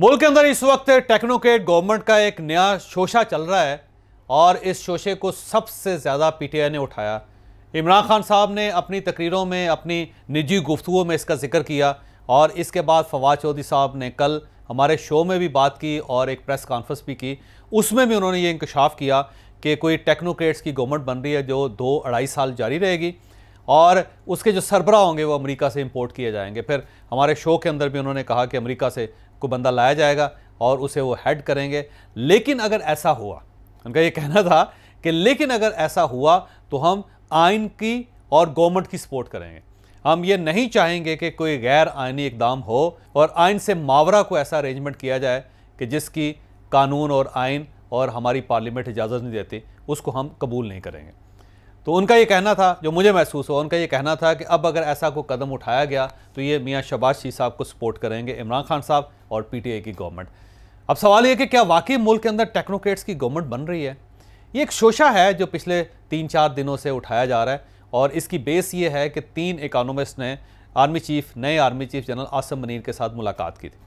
मुल्क के अंदर इस वक्त टेक्नोक्रेट गवर्नमेंट का एक नया शोशा चल रहा है और इस शोशे को सबसे ज़्यादा पीटीआई ने उठाया इमरान खान साहब ने अपनी तकरीरों में अपनी निजी गुफ्तुओं में इसका जिक्र किया और इसके बाद फवाद चौधरी साहब ने कल हमारे शो में भी बात की और एक प्रेस कॉन्फ्रेंस भी की उसमें भी उन्होंने ये इंकशाफ किया कि कोई टेक्नोक्रेट्स की गवर्नमेंट बन रही है जो दो अढ़ाई साल जारी रहेगी और उसके जो सरबरा होंगे वो अमेरिका से इंपोर्ट किए जाएंगे फिर हमारे शो के अंदर भी उन्होंने कहा कि अमेरिका से को बंदा लाया जाएगा और उसे वो हेड करेंगे लेकिन अगर ऐसा हुआ उनका ये कहना था कि लेकिन अगर ऐसा हुआ तो हम आइन की और गवर्नमेंट की सपोर्ट करेंगे हम ये नहीं चाहेंगे कि कोई गैर आइनी इकदाम हो और आइन से मावरा को ऐसा अरेंजमेंट किया जाए कि जिसकी कानून और आइन और हमारी पार्लियामेंट इजाज़त नहीं देती उसको हम कबूल नहीं करेंगे तो उनका ये कहना था जो मुझे महसूस हुआ उनका ये कहना था कि अब अगर ऐसा कोई कदम उठाया गया तो ये मियाँ शबाज शी साहब को सपोर्ट करेंगे इमरान खान साहब और पी की गवर्नमेंट अब सवाल ये कि क्या वाकई मुल्क के अंदर टेक्नोक्रेट्स की गवर्नमेंट बन रही है ये एक शोशा है जो पिछले तीन चार दिनों से उठाया जा रहा है और इसकी बेस ये है कि तीन इकानोमिस्ट ने आर्मी चीफ नए army chief general Asim Munir के साथ मुलाकात की थी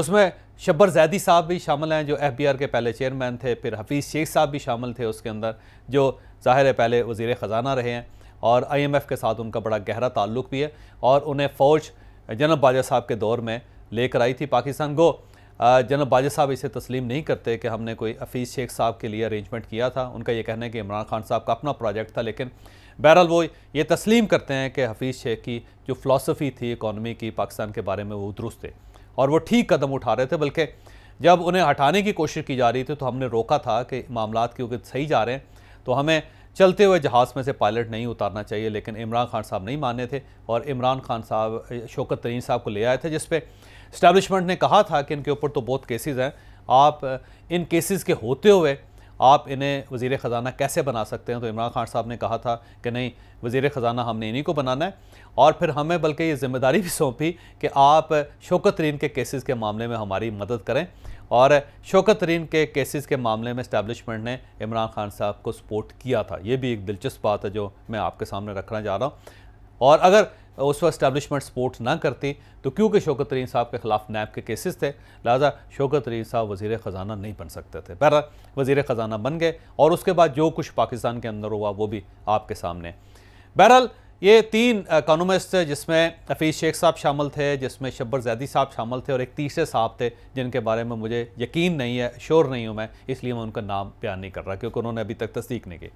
उसमें शब्बर जैदी साहब भी शामिल हैं जो एफ के पहले चेयरमैन थे फिर हफीज़ शेख साहब भी शामिल थे उसके अंदर जो ज़ाहिर है पहले वजीर ख़जाना रहे हैं और आईएमएफ के साथ उनका बड़ा गहरा ताल्लुक भी है और उन्हें फ़ौज जनरल बाजा साहब के दौर में लेकर आई थी पाकिस्तान को जनरल बाजा साहब इसे तस्लीम नहीं करते कि हमने कोई हफीज़ शेख साहब के लिए अरेंजमेंट किया था उनका ये कहना है कि इमरान खान साहब का अपना प्रोजेक्ट था लेकिन बहरहाल वो ये तस्लीम करते हैं कि हफीज़ शेख की जो फ़िलासफ़ी थी इकानमी की पाकिस्तान के बारे में वो दुरुस्त थे और वो ठीक कदम उठा रहे थे बल्कि जब उन्हें हटाने की कोशिश की जा रही थी तो हमने रोका था कि मामला क्योंकि सही जा रहे हैं तो हमें चलते हुए जहाज़ में से पायलट नहीं उतारना चाहिए लेकिन इमरान खान साहब नहीं माने थे और इमरान खान साहब शौकत तरीन साहब को ले आए थे जिसपे स्टैब्लिशमेंट ने कहा था कि इनके ऊपर तो बहुत केसेस हैं आप इन केसेस के होते हुए आप इन्हें वजीर ख़जाना कैसे बना सकते हैं तो इमरान खान साहब ने कहा था कि नहीं वज़ी ख़जाना हमने इन्हीं को बनाना है और फिर हमें बल्कि ये ज़िम्मेदारी भी सौंपी कि आप शोकत तरीन के केसेस के मामले में हमारी मदद करें और शोकत तरीन के केसेस के मामले में इस्टेबलिशमेंट ने इमरान खान साहब को सपोर्ट किया था ये भी एक दिलचस्प बात है जो मैं आपके सामने रखना चाह रहा हूँ और अगर उस वक्त इस्टबलिशमेंट सपोर्ट ना करती तो क्योंकि शौकत तरीन साहब के खिलाफ नैब के केसेस थे लिहाजा शौकत तरीन साहब वजीर ख़जाना नहीं बन सकते थे बहर वजीर ख़जाना बन गए और उसके बाद जो कुछ पाकिस्तान के अंदर हुआ वो भी आपके सामने बहरहाल ये तीन इकानमिस्ट थे जिसमें हफीज़ शेख साहब शामिल थे जिसमें शब्बर जैदी साहब शामिल थे और एक तीसरे साहब थे जिनके बारे में मुझे यकीन नहीं है शोर नहीं हूँ मैं इसलिए मैं उनका नाम बयान नहीं कर रहा क्योंकि उन्होंने अभी तक तस्दीक नहीं की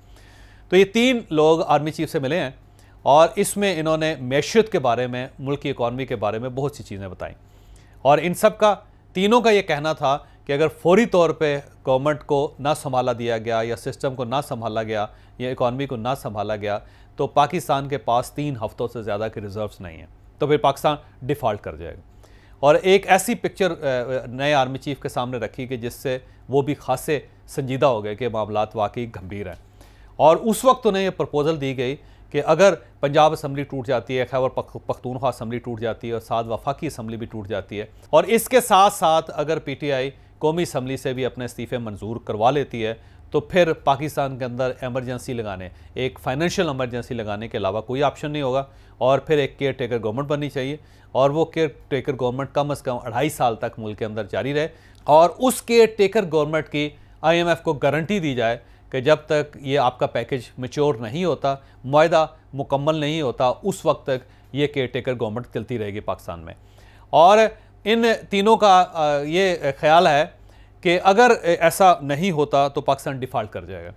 तो ये तीन लोग आर्मी चीफ से मिले हैं और इसमें इन्होंने मैशियत के बारे में मुल्क की इकानमी के बारे में बहुत सी चीज़ें बताई और इन सब का तीनों का ये कहना था कि अगर फौरी तौर पे गवर्नमेंट को ना संभाला दिया गया या सिस्टम को ना संभाला गया या इकानमी को ना संभाला गया तो पाकिस्तान के पास तीन हफ्तों से ज़्यादा के रिज़र्व्स नहीं हैं तो फिर पाकिस्तान डिफ़ॉल्ट कर जाएगा और एक ऐसी पिक्चर नए आर्मी चीफ के सामने रखी कि जिससे वो भी खासे संजीदा हो गए कि मामला वाकई गंभीर हैं और उस वक्त उन्हें ये प्रपोज़ल दी गई कि अगर पंजाब असम्बली टूट जाती है खैबर पख्तूनख्वा असम्बली टूट जाती है और साथ वफाकी असम्बली भी टूट जाती है और इसके साथ साथ अगर पी टी आई कौमी असम्बली से भी अपने इस्तीफ़े मंजूर करवा लेती है तो फिर पाकिस्तान के अंदर एमरजेंसी लगाने एक फाइनेंशियल एमरजेंसी लगाने के अलावा कोई ऑप्शन नहीं होगा और फिर एक केयर टेकर गवर्नमेंट बननी चाहिए और वो केयर टेकर गवर्नमेंट कम अज़ कम अढ़ाई साल तक मुल्क के अंदर जारी रहे और उस केयर टेकर गवर्नमेंट की आईएमएफ को गारंटी दी जाए कि जब तक ये आपका पैकेज मेच्योर नहीं होता माहा मुकम्मल नहीं होता उस वक्त तक ये केयर टेकर गवर्नमेंट चलती रहेगी पाकिस्तान में और इन तीनों का ये ख्याल है कि अगर ऐसा नहीं होता तो पाकिस्तान डिफ़ाल्ट कर जाएगा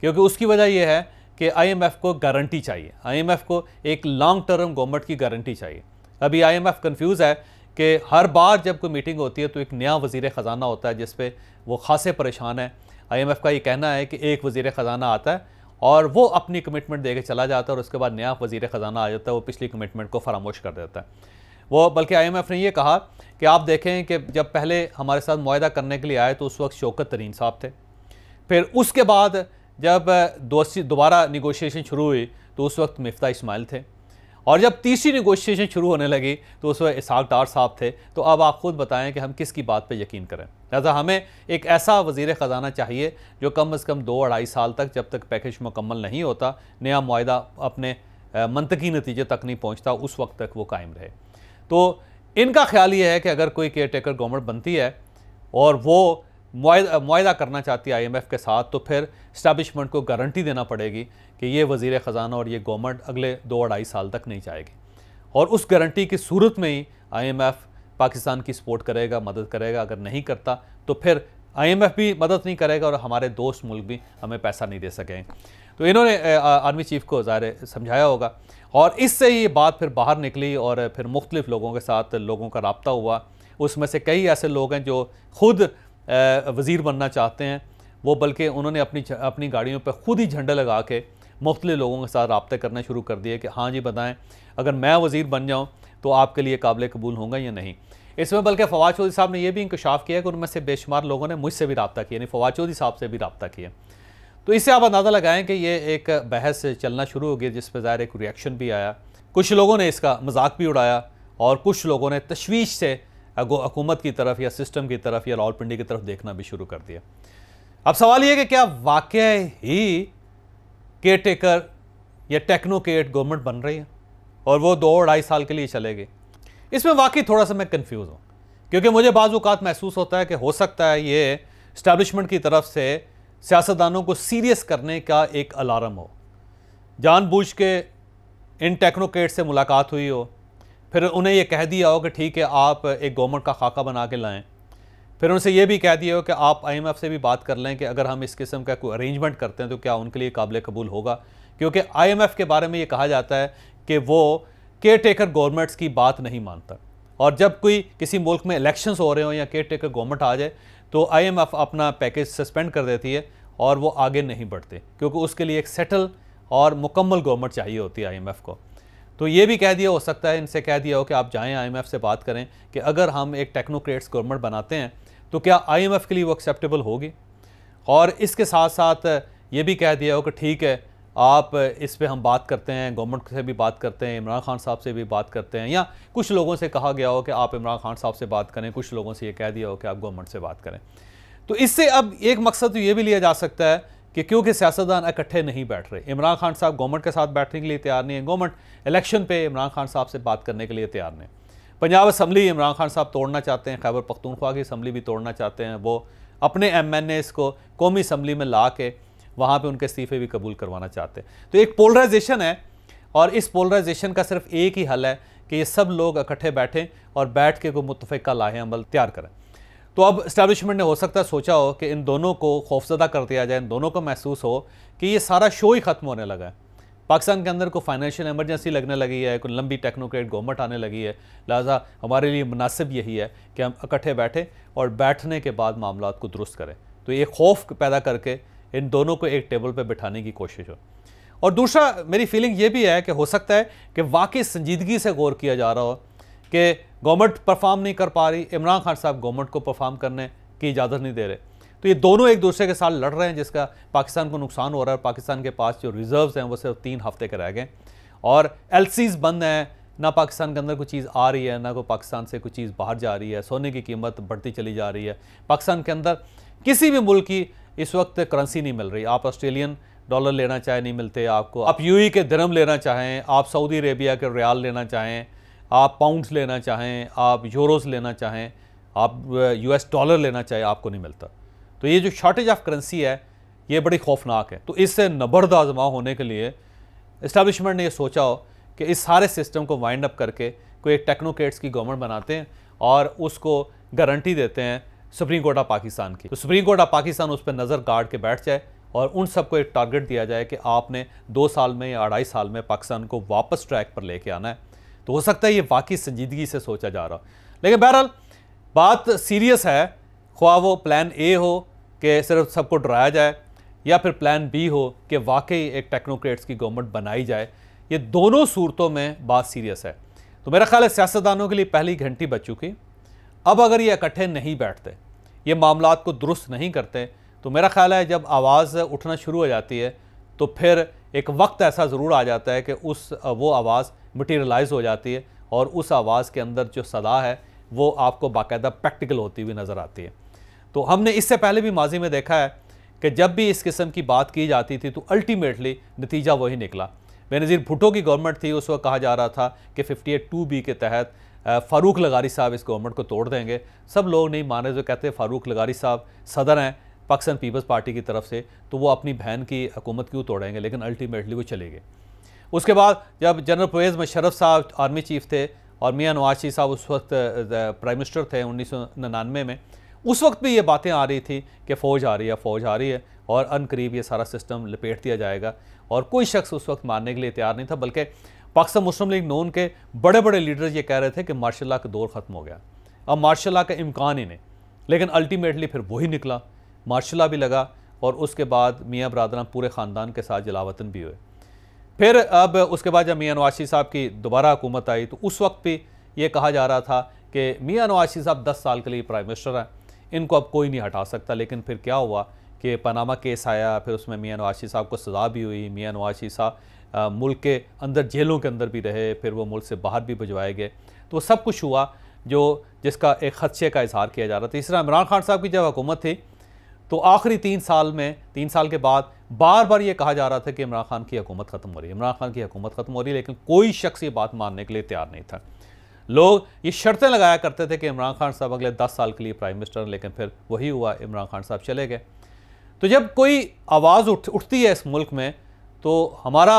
क्योंकि उसकी वजह यह है कि आईएमएफ को गारंटी चाहिए आईएमएफ को एक लॉन्ग टर्म गवर्नमेंट की गारंटी चाहिए अभी आईएमएफ कंफ्यूज है कि हर बार जब कोई मीटिंग होती है तो एक नया वजीर ख़जाना होता है जिस पर वो खासे परेशान है आईएमएफ का ये कहना है कि एक वजीर ख़जाना आता है और वो अपनी कमिटमेंट दे के चला जाता है और उसके बाद नया वजीर ख़जाना आ जाता है वो पिछली कमिटमेंट को फरामोश कर देता है वो बल्कि आईएमएफ ने ये कहा कि आप देखें कि जब पहले हमारे साथ माहा करने के लिए आए तो उस वक्त शौकत तरीन साहब थे फिर उसके बाद जब दोबारा निगोशिएशन शुरू हुई तो उस वक्त मफ्ता इस्माइल थे और जब तीसरी निगोशिएशन शुरू होने लगी तो उस वक्त इसहाक डार साहब थे तो अब आप खुद बताएं कि हम किसकी बात पर यकीन करें लिहाजा हमें एक ऐसा वजीर ख़जाना चाहिए जो कम अज़ कम दो अढ़ाई साल तक जब तक पैकेज मुकम्मल नहीं होता नया माहा अपने मनतकी नतीजे तक नहीं पहुँचता उस वक्त तक वो कायम रहे तो इनका ख्याल ये है कि अगर कोई केयर टेकर गवर्नमेंट बनती है और वो माहा करना चाहती है एफ़ के साथ तो फिर इस्टबलिशमेंट को गारंटी देना पड़ेगी कि ये वजीर ख़जाना और ये गवर्नमेंट अगले दो अढ़ाई साल तक नहीं जाएगी और उस गारंटी की सूरत में ही एफ़ पाकिस्तान की सपोर्ट करेगा मदद करेगा अगर नहीं करता तो फिर एफ़ भी मदद नहीं करेगा और हमारे दोस्त मुल्क भी हमें पैसा नहीं दे सकेंगे तो इन्होंने आर्मी चीफ को ज़ाहिर समझाया होगा और इससे ये बात फिर बाहर निकली और फिर मुख्तलिफ लोगों के साथ लोगों का रबता हुआ उसमें से कई ऐसे लोग हैं जो खुद वज़ीर बनना चाहते हैं वो बल्कि उन्होंने अपनी अपनी गाड़ियों पर ख़ुद ही झंडे लगा के मुख्त लोगों के साथ रबते करना शुरू कर दिए कि हाँ जी बताएँ अगर मैं वज़ी बन जाऊँ तो आपके लिए काबिल कबूल होंगे या नहीं इसमें बल्कि फवाद चौधरी साहब ने यह भी इंकशाफ किया कि उनमें से बेशुमार लोगों ने मुझसे भी रबता किया यानी फवाद चौधरी साहब से भी रबता किया तो इससे आप अंदाज़ा लगाएं कि ये एक बहस चलना शुरू हो गई जिस पर ज़ाहिर एक रिएक्शन भी आया कुछ लोगों ने इसका मजाक भी उड़ाया और कुछ लोगों ने तशवीश से हुकूमत की तरफ या सिस्टम की तरफ या रावलपिंडी की तरफ देखना भी शुरू कर दिया अब सवाल यह कि क्या वाक़ ही केयर टेकर या टेक्नोकेट गवर्नमेंट बन रही है और वो दो ढाई साल के लिए चले गए इसमें वाकई थोड़ा सा मैं कन्फ्यूज़ हूँ क्योंकि मुझे बाजूकात महसूस होता है कि हो सकता है ये इस्टेबलिशमेंट की तरफ से सियासतदानों को सीरियस करने का एक अलार्म हो जानबूझ के इन टेक्नोकेट से मुलाकात हुई हो फिर उन्हें ये कह दिया हो कि ठीक है आप एक गवर्नमेंट का खाका बना के लाएँ फिर उनसे ये भी कह दिया हो कि आप आई से भी बात कर लें कि अगर हम इस किस्म का कोई अरेंजमेंट करते हैं तो क्या उनके लिए काबिल कबूल होगा क्योंकि आई के बारे में ये कहा जाता है कि वो केयर टेकर गवर्नमेंट्स की बात नहीं मानता और जब कोई किसी मुल्क में इलेक्शंस हो रहे हो या केयर टेकर गवर्नमेंट आ जाए तो एफ़ अपना पैकेज सस्पेंड कर देती है और वो आगे नहीं बढ़ते क्योंकि उसके लिए एक सेटल और मुकम्मल गवर्नमेंट चाहिए होती है एफ़ को तो ये भी कह दिया हो सकता है इनसे कह दिया हो कि आप जाएं आईएमएफ से बात करें कि अगर हम एक टेक्नोक्रेट्स गवर्नमेंट बनाते हैं तो क्या आईएमएफ के लिए वो एक्सेप्टेबल होगी और इसके साथ साथ ये भी कह दिया हो कि ठीक है आप इस पर हम बात करते हैं गवर्नमेंट से भी बात करते हैं इमरान खान साहब से भी बात करते हैं या कुछ लोगों से कहा गया हो कि आप इमरान खान साहब से बात करें कुछ लोगों से ये कह दिया हो कि आप गवर्नमेंट से बात करें तो इससे अब एक मकसद तो ये भी लिया जा सकता है कि क्योंकि सियासतदान इकट्ठे नहीं बैठ रहे इमरान खान साहब गवर्नमेंट के साथ बैठने के लिए तैयार नहीं है गवर्नमेंट इलेक्शन पे इमरान खान साहब से बात करने के लिए तैयार नहीं पंजाब असम्बली इमरान खान साहब तोड़ना चाहते हैं खैबर पख्तूनख्वा की असम्बली भी तोड़ना चाहते हैं वो अपने एम एन एस को कौमी असम्बली में ला के वहाँ पर उनके इस्तीफे भी कबूल करवाना चाहते हैं तो एक पोलराइजेशन है और इस पोलराइजेशन का सिर्फ एक ही हल है कि ये सब लोग इकट्ठे बैठें और बैठ के कोई मुतफ़ा लाहे अमल तैयार करें तो अब इस्टेब्लिशमेंट ने हो सकता है सोचा हो कि इन दोनों को खौफजदा कर दिया जाए इन दोनों को महसूस हो कि ये सारा शो ही ख़त्म होने लगा है पाकिस्तान के अंदर कोई फाइनेंशियल एमरजेंसी लगने लगी है कोई लंबी टेक्नोक्रेट गवर्नमेंट आने लगी है लिहाजा हमारे लिए मुनासिब यही है कि हम इकट्ठे बैठें और बैठने के बाद मामला को दुरुस्त करें तो ये खौफ पैदा करके इन दोनों को एक टेबल पर बिठाने की कोशिश हो और दूसरा मेरी फीलिंग ये भी है कि हो सकता है कि वाकई संजीदगी से गौर किया जा रहा हो कि गवर्नमेंट परफॉर्म नहीं कर पा रही इमरान खान साहब गवर्नमेंट को परफॉर्म करने की इजाज़त नहीं दे रहे तो ये दोनों एक दूसरे के साथ लड़ रहे हैं जिसका पाकिस्तान को नुकसान हो रहा है और पाकिस्तान के पास जो रिजर्व्स हैं वो सिर्फ तीन हफ्ते के रह गए और एल बंद हैं ना पाकिस्तान के अंदर कोई चीज़ आ रही है ना कोई पाकिस्तान से कोई चीज़ बाहर जा रही है सोने की कीमत बढ़ती चली जा रही है पाकिस्तान के अंदर किसी भी मुल्क की इस वक्त करेंसी नहीं मिल रही आप ऑस्ट्रेलियन डॉलर लेना चाहें नहीं मिलते आपको आप यू e के धर्म लेना चाहें आप सऊदी अरेबिया के रियाल लेना चाहें आप पाउंड्स लेना चाहें आप यूरोस लेना चाहें आप यूएस uh, डॉलर लेना चाहें आपको नहीं मिलता तो ये जो शॉर्टेज ऑफ करेंसी है ये बड़ी खौफनाक है तो इससे नबर्द आजमा होने के लिए इस्टबलिशमेंट ने यह सोचा हो कि इस सारे सिस्टम को वाइंड अप करके कोई एक टेक्नोक्रेट्स की गवर्नमेंट बनाते हैं और उसको गारंटी देते हैं सुप्रीम कोर्ट ऑफ पाकिस्तान की तो सुप्रीम कोर्ट ऑफ पाकिस्तान उस पर नज़र गाड़ के बैठ जाए और उन सबको एक टारगेट दिया जाए कि आपने दो साल में या अढ़ाई साल में पाकिस्तान को वापस ट्रैक पर लेके आना है तो हो सकता है ये वाकई संजीदगी से सोचा जा रहा लेकिन बहरहाल बात सीरियस है ख्वा वो प्लान ए हो कि सिर्फ सबको डराया जाए या फिर प्लान बी हो कि वाकई एक टेक्नोक्रेट्स की गवर्नमेंट बनाई जाए ये दोनों सूरतों में बात सीरियस है तो मेरा ख्याल है सियासतदानों के लिए पहली घंटी बच चुकी अब अगर ये इकट्ठे नहीं बैठते ये मामला को दुरुस्त नहीं करते तो मेरा ख्याल है जब आवाज़ उठना शुरू हो जाती है तो फिर एक वक्त ऐसा ज़रूर आ जाता है कि उस वो आवाज़ मटीरियलाइज हो जाती है और उस आवाज़ के अंदर जो सदा है वो आपको बाकायदा प्रैक्टिकल होती हुई नज़र आती है तो हमने इससे पहले भी माजी में देखा है कि जब भी इस किस्म की बात की जाती थी तो अल्टीमेटली नतीजा वही निकला बेनज़ीर भुटो की गवर्नमेंट थी उस वक्त कहा जा रहा था कि फिफ्टी एट टू बी के तहत फ़ारूक लगारी साहब इस गवर्नमेंट को तोड़ देंगे सब लोग नहीं माने जो तो कहते फ़ारूक लगारी साहब सदर हैं पाकिस्तान पीपल्स पार्टी की तरफ से तो वो अपनी बहन की हुकूमत क्यों तोड़ेंगे लेकिन अल्टीमेटली वो चले गए उसके बाद जब जनरल परवेज़ मशरफ साहब आर्मी चीफ थे और मियाँ नवाशी साहब उस वक्त प्राइम मिनिस्टर थे उन्नीस में उस वक्त भी ये बातें आ रही थी कि फ़ौज आ रही है फ़ौज आ रही है और अन करीब ये सारा सिस्टम लपेट दिया जाएगा और कोई शख्स उस वक्त मारने के लिए तैयार नहीं था बल्कि पाकिस्तान मुस्लिम लीग नून के बड़े बड़े लीडर ये कह रहे थे कि मार्शल का दौर ख़त्म हो गया अब मार्शल का इम्कान ही नहीं लेकिन अल्टीमेटली फिर वही निकला मार्शला भी लगा और उसके बाद मियाँ बरदरान पूरे ख़ानदान के साथ जलावतन भी हुए फिर अब उसके बाद जब मियाँ नवाशी साहब की दोबारा हुकूमत आई तो उस वक्त भी ये कहा जा रहा था कि मियाँ नवाशी साहब दस साल के लिए प्राइम मिनिस्टर हैं इनको अब कोई नहीं हटा सकता लेकिन फिर क्या हुआ कि पनामा केस आया फिर उसमें मियाँ नवाशी साहब को सज़ा भी हुई मियाँ नवाशी साहब मुल्क के अंदर जेलों के अंदर भी रहे फिर वो मुल्क से बाहर भी भिजवाए गए तो सब कुछ हुआ जो जिसका एक खदशे का इजहार किया जा रहा था इस तरह इमरान खान साहब की जब हुकूमत थी तो आखिरी तीन साल में तीन साल के बाद बार बार ये कहा जा रहा था कि इमरान खान की हकूमत ख़त्म हो रही है इमरान खान की हकूमत ख़त्म हो रही है लेकिन कोई शख्स ये बात मानने के लिए तैयार नहीं था लोग ये शर्तें लगाया करते थे कि इमरान खान साहब अगले दस साल के लिए प्राइम मिनिस्टर लेकिन फिर वही हुआ इमरान खान साहब चले गए तो जब कोई आवाज़ उठ उठती है इस मुल्क में तो हमारा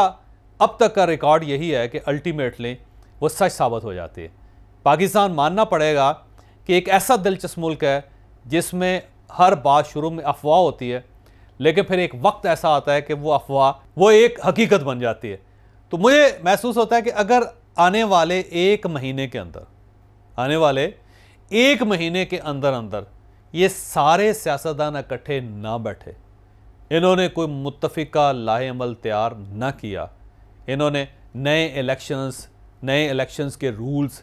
अब तक का रिकॉर्ड यही है कि अल्टीमेटली वो सच साबित हो जाती है पाकिस्तान मानना पड़ेगा कि एक ऐसा दिलचस्प मुल्क है जिसमें हर बात शुरू में अफवाह होती है लेकिन फिर एक वक्त ऐसा आता है कि वो अफवाह वो एक हकीकत बन जाती है तो मुझे महसूस होता है कि अगर आने वाले एक महीने के अंदर आने वाले एक महीने के अंदर अंदर ये सारे सियासतदान इकट्ठे ना बैठे इन्होंने कोई मुतफ़ा लाहेमल तैयार ना किया इन्होंने नए इलेक्शंस नए इलेक्शंस के रूल्स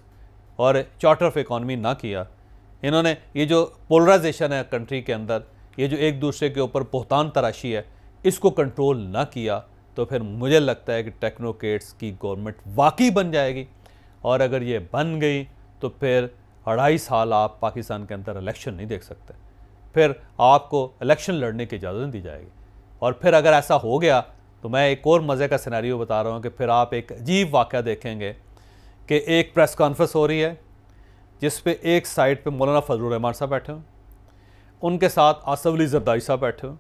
और चार्टर ऑफ इकॉनमी ना किया इन्होंने ये जो पोलराइजेशन है कंट्री के अंदर ये जो एक दूसरे के ऊपर बोहतान तराशी है इसको कंट्रोल ना किया तो फिर मुझे लगता है कि टेक्नोक्रेट्स की गवर्नमेंट वाकई बन जाएगी और अगर ये बन गई तो फिर अढ़ाई साल आप पाकिस्तान के अंदर इलेक्शन नहीं देख सकते फिर आपको इलेक्शन लड़ने की इजाज़त दी जाएगी और फिर अगर ऐसा हो गया तो मैं एक और मज़े का सिनेरियो बता रहा हूँ कि फिर आप एक अजीब वाक़ देखेंगे कि एक प्रेस कॉन्फ्रेंस हो रही है जिस पे एक साइड पे मौलाना फजलरहमान साहब बैठे हों उनके साथ आसफ अली जरदारी साहब बैठे हों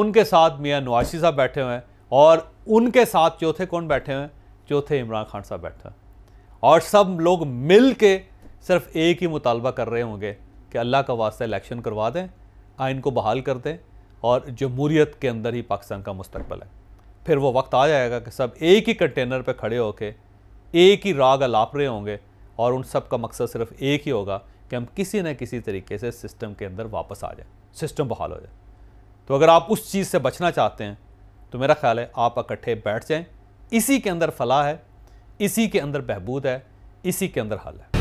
उनके साथ मियाँ नवाशी साहब बैठे हुए हैं और उनके साथ चौथे कौन बैठे हुए हैं चौथे इमरान खान साहब बैठे हैं और सब लोग मिल के सिर्फ एक ही मुतालबा कर रहे होंगे कि अल्लाह का वास्ता इलेक्शन करवा दें आइन को बहाल कर दें और जमहूरीत के अंदर ही पाकिस्तान का मुस्तबल है फिर वो वक्त आ जाएगा कि सब एक ही कंटेनर पर खड़े होके एक ही राग अलाप रहे होंगे और उन सब का मकसद सिर्फ एक ही होगा कि हम किसी न किसी तरीके से सिस्टम के अंदर वापस आ जाए सिस्टम बहाल हो जाए तो अगर आप उस चीज़ से बचना चाहते हैं तो मेरा ख्याल है आप इकट्ठे बैठ जाएं इसी के अंदर फलाह है इसी के अंदर बहबूद है इसी के अंदर हल है